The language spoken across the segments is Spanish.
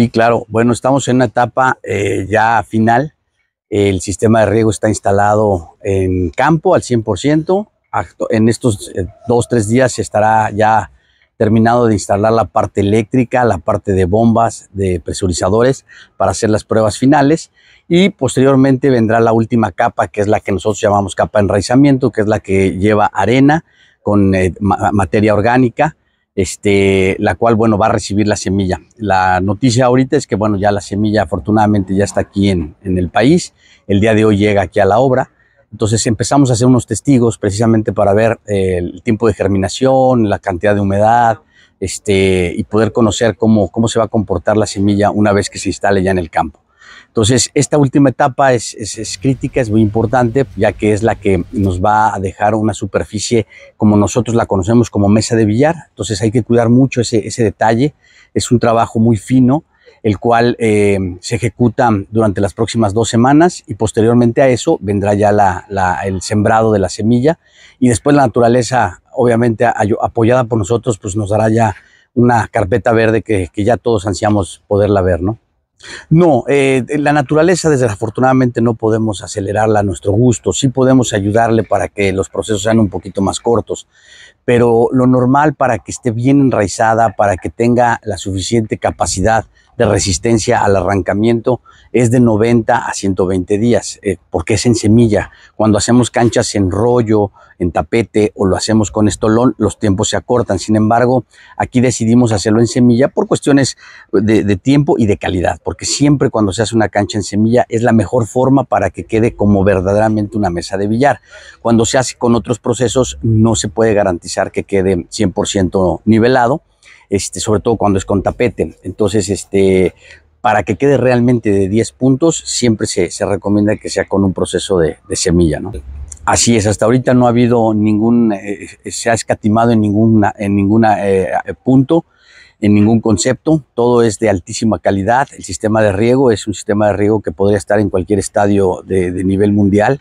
Sí, claro. Bueno, estamos en una etapa eh, ya final. El sistema de riego está instalado en campo al 100%. En estos eh, dos, tres días se estará ya terminado de instalar la parte eléctrica, la parte de bombas, de presurizadores para hacer las pruebas finales y posteriormente vendrá la última capa que es la que nosotros llamamos capa de enraizamiento, que es la que lleva arena con eh, materia orgánica este, la cual, bueno, va a recibir la semilla. La noticia ahorita es que, bueno, ya la semilla afortunadamente ya está aquí en, el país. El día de hoy llega aquí a la obra. Entonces empezamos a hacer unos testigos precisamente para ver eh, el tiempo de germinación, la cantidad de humedad, este, y poder conocer cómo, cómo se va a comportar la semilla una vez que se instale ya en el campo. Entonces, esta última etapa es, crítica, es muy importante, ya que es la que nos va a dejar una superficie como nosotros la conocemos como mesa de billar. Entonces, hay que cuidar mucho ese, detalle. Es un trabajo muy fino, el cual eh, se ejecuta durante las próximas dos semanas y posteriormente a eso vendrá ya el sembrado de la semilla y después la naturaleza, obviamente apoyada por nosotros, pues nos dará ya una carpeta verde que, que ya todos ansiamos poderla ver, ¿no? No, eh, la naturaleza desafortunadamente no podemos acelerarla a nuestro gusto, sí podemos ayudarle para que los procesos sean un poquito más cortos, pero lo normal para que esté bien enraizada, para que tenga la suficiente capacidad de resistencia al arrancamiento es de 90 a 120 días, eh, porque es en semilla. Cuando hacemos canchas en rollo, en tapete o lo hacemos con estolón, los tiempos se acortan. Sin embargo, aquí decidimos hacerlo en semilla por cuestiones de, de tiempo y de calidad, porque siempre cuando se hace una cancha en semilla es la mejor forma para que quede como verdaderamente una mesa de billar. Cuando se hace con otros procesos no se puede garantizar que quede 100% nivelado este, sobre todo cuando es con tapete. Entonces, este, para que quede realmente de 10 puntos, siempre se, recomienda que sea con un proceso de, semilla, Así es, hasta ahorita no ha habido ningún, eh, se ha escatimado en ningún en ninguna eh, punto, en ningún concepto, todo es de altísima calidad, el sistema de riego es un sistema de riego que podría estar en cualquier estadio de nivel mundial,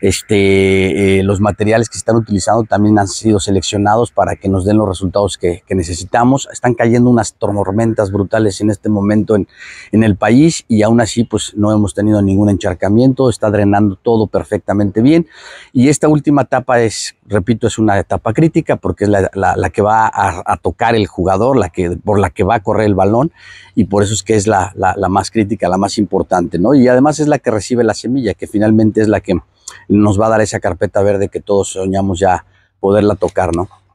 este, eh, los materiales que se están utilizando también han sido seleccionados para que nos den los resultados que, necesitamos. Están cayendo unas tormentas brutales en este momento en, en, el país y aún así pues no hemos tenido ningún encharcamiento, está drenando todo perfectamente bien. Y esta última etapa es, repito, es una etapa crítica porque es la, la, que va a, a, tocar el jugador, la que, por la que va a correr el balón y por eso es que es la, la más crítica, la más importante, ¿no? Y además es la que recibe la semilla, que finalmente es la que nos va a dar esa carpeta verde que todos soñamos ya poderla tocar, ¿no?